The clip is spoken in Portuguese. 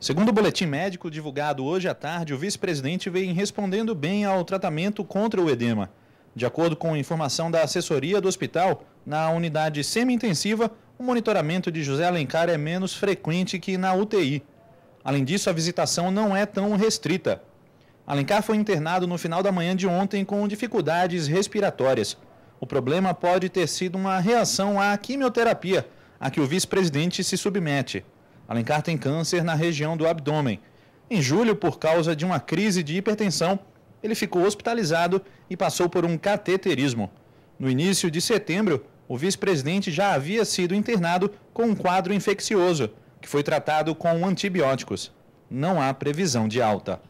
Segundo o boletim médico divulgado hoje à tarde, o vice-presidente vem respondendo bem ao tratamento contra o edema. De acordo com informação da assessoria do hospital, na unidade semi-intensiva, o monitoramento de José Alencar é menos frequente que na UTI. Além disso, a visitação não é tão restrita. Alencar foi internado no final da manhã de ontem com dificuldades respiratórias. O problema pode ter sido uma reação à quimioterapia, a que o vice-presidente se submete. Alencar tem câncer na região do abdômen. Em julho, por causa de uma crise de hipertensão, ele ficou hospitalizado e passou por um cateterismo. No início de setembro, o vice-presidente já havia sido internado com um quadro infeccioso, que foi tratado com antibióticos. Não há previsão de alta.